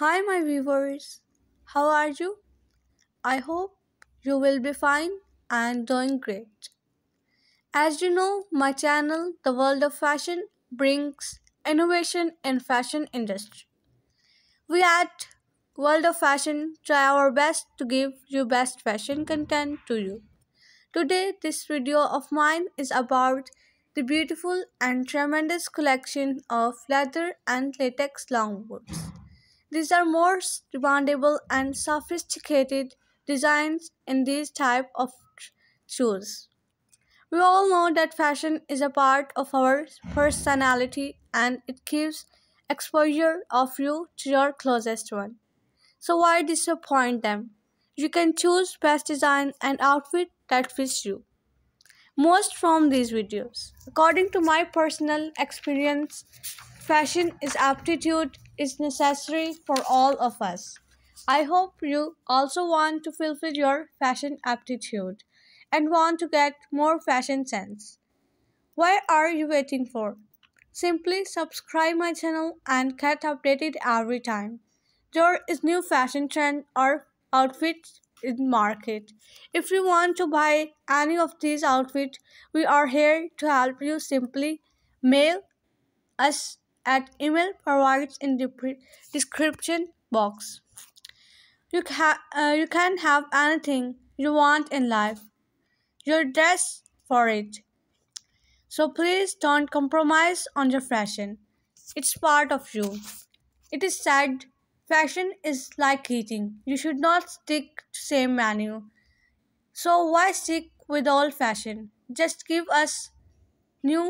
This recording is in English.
Hi, my viewers. How are you? I hope you will be fine and doing great. As you know, my channel, The World of Fashion, brings innovation in fashion industry. We at World of Fashion try our best to give you best fashion content to you. Today, this video of mine is about the beautiful and tremendous collection of leather and latex boots. These are more demandable and sophisticated designs in these type of shoes. We all know that fashion is a part of our personality and it gives exposure of you to your closest one. So why disappoint them? You can choose best design and outfit that fits you. Most from these videos. According to my personal experience, fashion is aptitude is necessary for all of us. I hope you also want to fulfill your fashion aptitude and want to get more fashion sense. Why are you waiting for? Simply subscribe my channel and get updated every time. There is new fashion trend or outfit in market. If you want to buy any of these outfits, we are here to help you simply mail us at email provided in the description box. You, ca uh, you can have anything you want in life. You're dressed for it. So please don't compromise on your fashion. It's part of you. It is said fashion is like eating. You should not stick to same menu. So why stick with old fashion? Just give us new